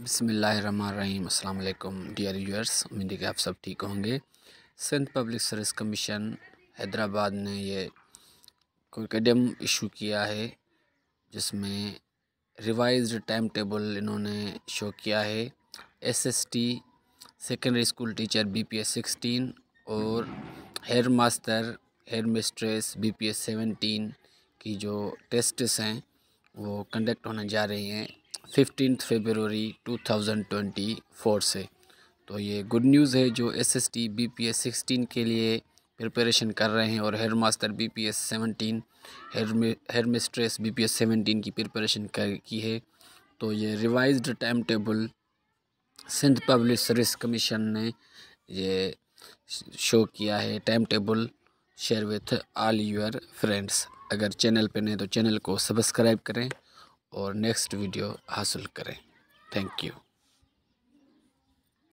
बसमीम अल्लाम dear viewers उम्मीद है कि आप सब ठीक होंगे Sindh public service commission Hyderabad ने ये कोडम इशू किया है जिसमें रिवाइज टाइम टेबल इन्होंने शो किया है S S T secondary school teacher B P S sixteen और hair master hair mistress B P S seventeen की जो टेस्ट्स हैं वो कंडक्ट होने जा रही हैं फिफ्टीन फेबररी 2024 से तो ये गुड न्यूज़ है जो S S T B P S sixteen के लिए प्रिपरेशन कर रहे हैं और head master B P S seventeen head mistress B P S seventeen की प्रिपरेशन कर की है तो ये revised time table Sindh public service commission ने ये शो किया है time table share with all your friends अगर चैनल पे नहीं तो चैनल को सब्सक्राइब करें और नेक्स्ट वीडियो हासिल करें थैंक यू